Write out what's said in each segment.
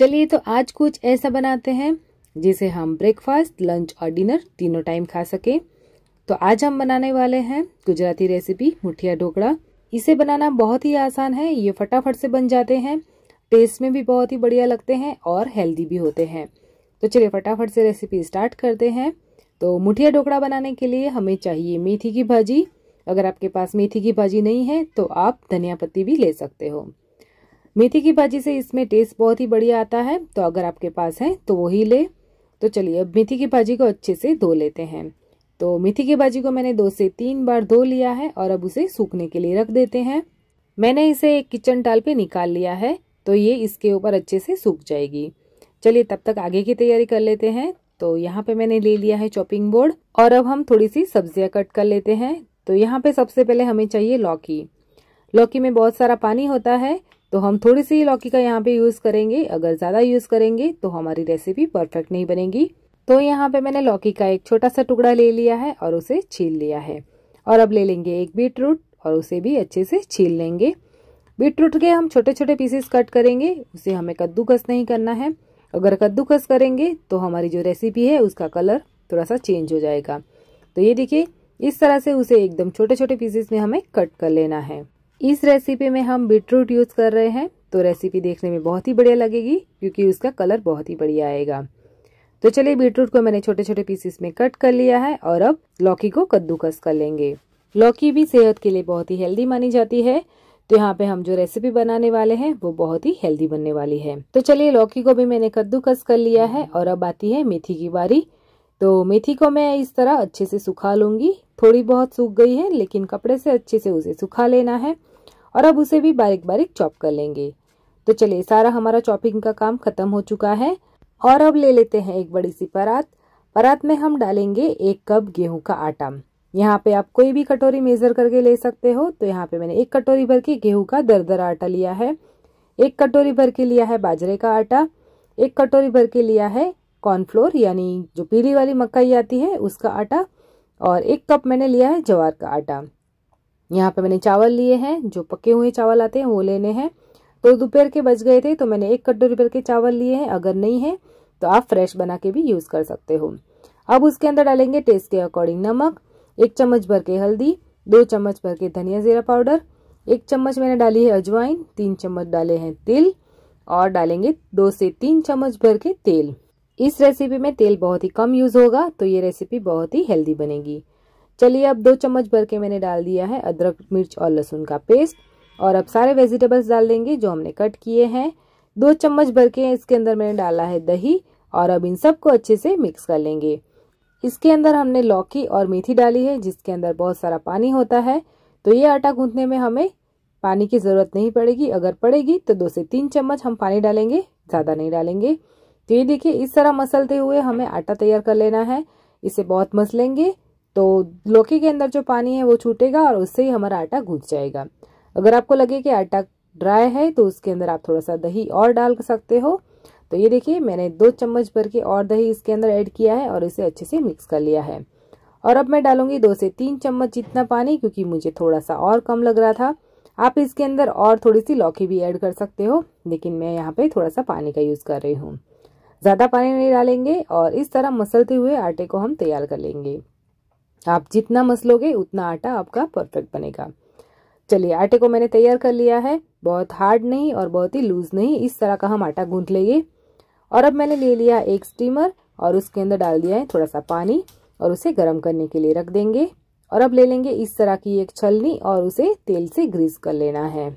चलिए तो आज कुछ ऐसा बनाते हैं जिसे हम ब्रेकफास्ट लंच और डिनर तीनों टाइम खा सकें तो आज हम बनाने वाले हैं गुजराती रेसिपी मुठिया ढोकड़ा इसे बनाना बहुत ही आसान है ये फटाफट से बन जाते हैं टेस्ट में भी बहुत ही बढ़िया लगते हैं और हेल्दी भी होते हैं तो चलिए फटाफट से रेसिपी स्टार्ट करते हैं तो मुठिया ढोकड़ा बनाने के लिए हमें चाहिए मेथी की भाजी अगर आपके पास मेथी की भाजी नहीं है तो आप धनिया पत्ती भी ले सकते हो मेथी की भाजी से इसमें टेस्ट बहुत ही बढ़िया आता है तो अगर आपके पास है तो वही ले तो चलिए अब मेथी की भाजी को अच्छे से धो लेते हैं तो मेथी की भाजी को मैंने दो से तीन बार धो लिया है और अब उसे सूखने के लिए रख देते हैं मैंने इसे एक किचन टाल पे निकाल लिया है तो ये इसके ऊपर अच्छे से सूख जाएगी चलिए तब तक आगे की तैयारी कर लेते हैं तो यहाँ पे मैंने ले लिया है चॉपिंग बोर्ड और अब हम थोड़ी सी सब्जियाँ कट कर लेते हैं तो यहाँ पे सबसे पहले हमें चाहिए लौकी लौकी में बहुत सारा पानी होता है तो हम थोड़ी सी लौकी का यहाँ पे यूज़ करेंगे अगर ज़्यादा यूज़ करेंगे तो हमारी रेसिपी परफेक्ट नहीं बनेगी तो यहाँ पे मैंने लौकी का एक छोटा सा टुकड़ा ले लिया है और उसे छील लिया है और अब ले लेंगे एक बीट रूट और उसे भी अच्छे से छील लेंगे बीट रूट के हम छोटे छोटे पीसेस कट करेंगे उसे हमें कद्दूकस नहीं करना है अगर कद्दूकस करेंगे तो हमारी जो रेसिपी है उसका कलर थोड़ा सा चेंज हो जाएगा तो ये देखिए इस तरह से उसे एकदम छोटे छोटे पीसेस में हमें कट कर लेना है इस रेसिपी में हम बीटरूट यूज़ कर रहे हैं तो रेसिपी देखने में बहुत ही बढ़िया लगेगी क्योंकि उसका कलर बहुत ही बढ़िया आएगा तो चलिए बीटरूट को मैंने छोटे छोटे पीसेस में कट कर लिया है और अब लौकी को कद्दूकस कर लेंगे लौकी भी सेहत के लिए बहुत ही हेल्दी मानी जाती है तो यहाँ पे हम जो रेसिपी बनाने वाले हैं वो बहुत ही हेल्दी बनने वाली है तो चलिए लौकी को भी मैंने कद्दूकस कर लिया है और अब आती है मेथी की बारी तो मेथी को मैं इस तरह अच्छे से सुखा लूंगी थोड़ी बहुत सूख गई है लेकिन कपड़े से अच्छे से उसे सुखा लेना है और अब उसे भी बारीक बारीक चॉप कर लेंगे तो चलिए सारा हमारा चॉपिंग का काम खत्म हो चुका है और अब ले लेते हैं एक बड़ी सी परात परात में हम डालेंगे एक कप गेहूं का आटा यहाँ पे आप कोई भी कटोरी मेजर करके ले सकते हो तो यहाँ पे मैंने एक कटोरी भर के गेहूं का दर आटा लिया है एक कटोरी भर के लिया है बाजरे का आटा एक कटोरी भर के लिया है कॉर्नफ्लोर यानी जो पीली वाली मकाई आती है उसका आटा और एक कप मैंने लिया है जवार का आटा यहाँ पे मैंने चावल लिए हैं जो पके हुए चावल आते हैं वो लेने हैं तो दोपहर के बच गए थे तो मैंने एक कटोरी भर के चावल लिए हैं अगर नहीं है तो आप फ्रेश बना के भी यूज़ कर सकते हो अब उसके अंदर डालेंगे टेस्ट के अकॉर्डिंग नमक एक चम्मच भर के हल्दी दो चम्मच भर के धनिया जीरा पाउडर एक चम्मच मैंने डाली है अजवाइन तीन चम्मच डाले हैं तिल और डालेंगे दो से तीन चम्मच भर के तेल इस रेसिपी में तेल बहुत ही कम यूज़ होगा तो ये रेसिपी बहुत ही हेल्दी बनेगी चलिए अब दो चम्मच भर के मैंने डाल दिया है अदरक मिर्च और लहसुन का पेस्ट और अब सारे वेजिटेबल्स डाल देंगे जो हमने कट किए हैं दो चम्मच भर के इसके अंदर मैंने डाला है दही और अब इन सबको अच्छे से मिक्स कर लेंगे इसके अंदर हमने लौकी और मेथी डाली है जिसके अंदर बहुत सारा पानी होता है तो ये आटा गूंथने में हमें पानी की ज़रूरत नहीं पड़ेगी अगर पड़ेगी तो दो से तीन चम्मच हम पानी डालेंगे ज़्यादा नहीं डालेंगे तो ये देखिए इस तरह मसलते हुए हमें आटा तैयार कर लेना है इसे बहुत मसलेंगे तो लौकी के अंदर जो पानी है वो छूटेगा और उससे ही हमारा आटा घुस जाएगा अगर आपको लगे कि आटा ड्राई है तो उसके अंदर आप थोड़ा सा दही और डाल सकते हो तो ये देखिए मैंने दो चम्मच भर के और दही इसके अंदर ऐड किया है और इसे अच्छे से मिक्स कर लिया है और अब मैं डालूंगी दो से तीन चम्मच जितना पानी क्योंकि मुझे थोड़ा सा और कम लग रहा था आप इसके अंदर और थोड़ी सी लौकी भी ऐड कर सकते हो लेकिन मैं यहाँ पे थोड़ा सा पानी का यूज़ कर रही हूँ ज़्यादा पानी नहीं डालेंगे और इस तरह मसलते हुए आटे को हम तैयार कर लेंगे आप जितना मसलोगे उतना आटा आपका परफेक्ट बनेगा चलिए आटे को मैंने तैयार कर लिया है बहुत हार्ड नहीं और बहुत ही लूज नहीं इस तरह का हम आटा गूंथ लेंगे और अब मैंने ले लिया एक स्टीमर और उसके अंदर डाल दिया है थोड़ा सा पानी और उसे गर्म करने के लिए रख देंगे और अब ले लेंगे इस तरह की एक छलनी और उसे तेल से ग्रीस कर लेना है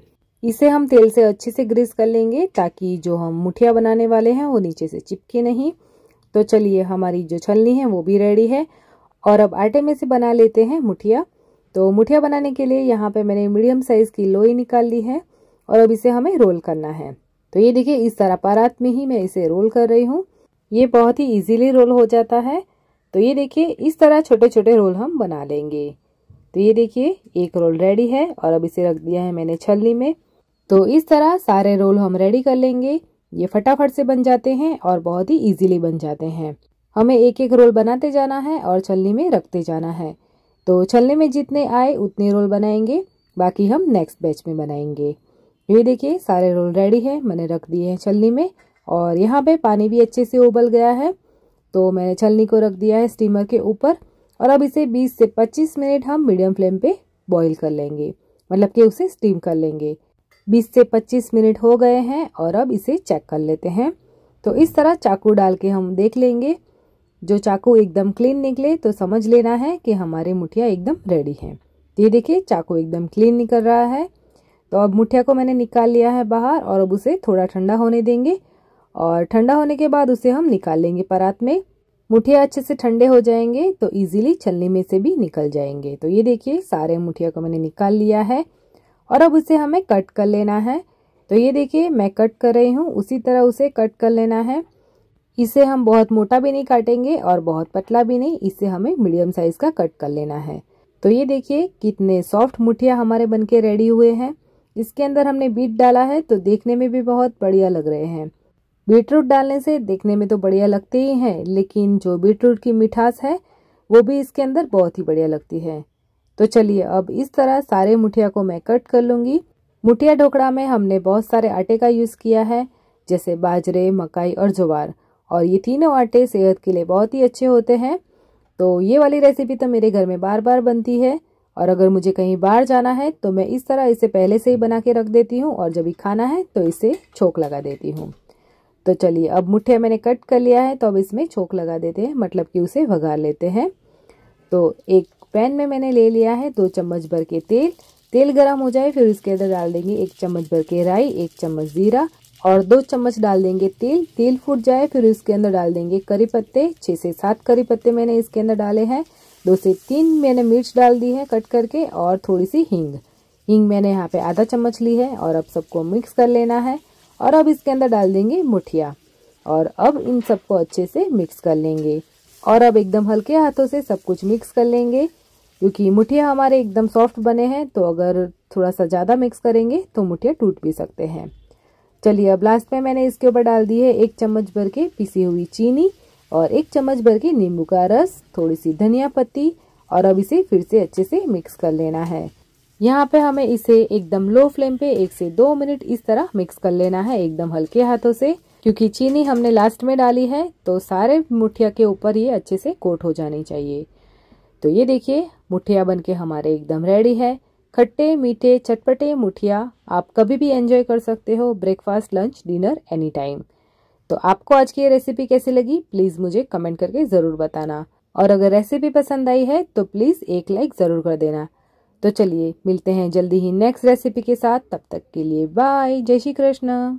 इसे हम तेल से अच्छे से ग्रीस कर लेंगे ताकि जो हम मुठिया बनाने वाले हैं वो नीचे से चिपके नहीं तो चलिए हमारी जो छलनी है वो भी रेडी है और अब आटे में से बना लेते हैं मुठिया तो मुठिया बनाने के लिए यहाँ पे मैंने मीडियम साइज़ की लोई निकाल ली है और अब इसे हमें रोल करना है तो ये देखिए इस तरह परात में ही मैं इसे रोल कर रही हूँ ये बहुत ही इजीली रोल हो जाता है तो ये देखिए इस तरह छोटे छोटे रोल हम बना लेंगे तो ये देखिए एक रोल रेडी है और अब इसे रख दिया है मैंने छलनी में तो इस तरह सारे रोल हम रेडी कर लेंगे ये फटाफट से बन जाते हैं और बहुत ही इजीली बन जाते हैं हमें एक एक रोल बनाते जाना है और छलनी में रखते जाना है तो छलने में जितने आए उतने रोल बनाएंगे बाकी हम नेक्स्ट बैच में बनाएंगे ये देखिए सारे रोल रेडी है मैंने रख दिए हैं छलनी में और यहाँ पे पानी भी अच्छे से उबल गया है तो मैंने छलनी को रख दिया है स्टीमर के ऊपर और अब इसे 20 से 25 मिनट हम मीडियम फ्लेम पे बॉईल कर लेंगे मतलब कि उसे स्टीम कर लेंगे 20 से 25 मिनट हो गए हैं और अब इसे चेक कर लेते हैं तो इस तरह चाकू डाल के हम देख लेंगे जो चाकू एकदम क्लीन निकले तो समझ लेना है कि हमारे मुठिया एकदम रेडी हैं तो ये देखिए चाकू एकदम क्लीन निकल रहा है तो अब मुठिया को मैंने निकाल लिया है बाहर और अब उसे थोड़ा ठंडा होने देंगे और ठंडा होने के बाद उसे हम निकाल लेंगे परात में मुठिया अच्छे से ठंडे हो जाएंगे तो इजीली छलनी में से भी निकल जाएंगे तो ये देखिए सारे मुठिया को मैंने निकाल लिया है और अब उसे हमें कट कर लेना है तो ये देखिए मैं कट कर रही हूँ उसी तरह उसे कट कर लेना है इसे हम बहुत मोटा भी नहीं काटेंगे और बहुत पतला भी नहीं इसे हमें मीडियम साइज का कट कर लेना है तो ये देखिए कितने सॉफ्ट मुठिया हमारे बनके रेडी हुए हैं इसके अंदर हमने बीट डाला है तो देखने में भी बहुत बढ़िया लग रहे हैं बीटरूट डालने से देखने में तो बढ़िया लगते ही हैं लेकिन जो बीटरूट की मिठास है वो भी इसके अंदर बहुत ही बढ़िया लगती है तो चलिए अब इस तरह सारे मुठिया को मैं कट कर लूँगी मुठिया ढोकड़ा में हमने बहुत सारे आटे का यूज़ किया है जैसे बाजरे मकाई और ज्वार और ये तीनों आटे सेहत के लिए बहुत ही अच्छे होते हैं तो ये वाली रेसिपी तो मेरे घर में बार बार बनती है और अगर मुझे कहीं बाहर जाना है तो मैं इस तरह इसे पहले से ही बना के रख देती हूँ और जब भी खाना है तो इसे छोंक लगा देती हूँ तो चलिए अब मुठ्ठे मैंने कट कर लिया है तो अब इसमें छोंक लगा देते हैं मतलब कि उसे भगा लेते हैं तो एक पैन में मैंने ले लिया है दो चम्मच भर के तेल तेल गर्म हो जाए फिर उसके अंदर डाल देंगे एक चम्मच भर के राई एक चम्मच जीरा और दो चम्मच डाल देंगे तेल तेल फूट जाए फिर इसके अंदर डाल देंगे करी पत्ते छः से सात करी पत्ते मैंने इसके अंदर डाले हैं दो से तीन मैंने मिर्च डाल दी है कट करके और थोड़ी सी हींग हींग मैंने यहाँ पे आधा चम्मच ली है और अब सबको मिक्स कर लेना है और अब इसके अंदर डाल देंगे मुठिया और अब इन सबको अच्छे से मिक्स कर लेंगे और अब एकदम हल्के हाथों से सब कुछ मिक्स कर लेंगे क्योंकि मुठिया हमारे एकदम सॉफ्ट बने हैं तो अगर थोड़ा सा ज़्यादा मिक्स करेंगे तो मुठिया टूट भी सकते हैं चलिए अब लास्ट में मैंने इसके ऊपर डाल दी है एक चम्मच भर के पीसी हुई चीनी और एक चम्मच भर के नींबू का रस थोड़ी सी धनिया पत्ती और अब इसे फिर से अच्छे से मिक्स कर लेना है यहाँ पे हमें इसे एकदम लो फ्लेम पे एक से दो मिनट इस तरह मिक्स कर लेना है एकदम हल्के हाथों से क्योंकि चीनी हमने लास्ट में डाली है तो सारे मुठिया के ऊपर ये अच्छे से कोट हो जानी चाहिए तो ये देखिए मुठिया बनके हमारे एकदम रेडी है खट्टे मीठे चटपटे मुठिया आप कभी भी एंजॉय कर सकते हो breakfast lunch dinner any time तो आपको आज की ये रेसिपी कैसी लगी प्लीज मुझे कमेंट करके जरूर बताना और अगर रेसिपी पसंद आई है तो प्लीज एक लाइक जरूर कर देना तो चलिए मिलते हैं जल्दी ही नेक्स्ट रेसिपी के साथ तब तक के लिए बाय जय श्री कृष्ण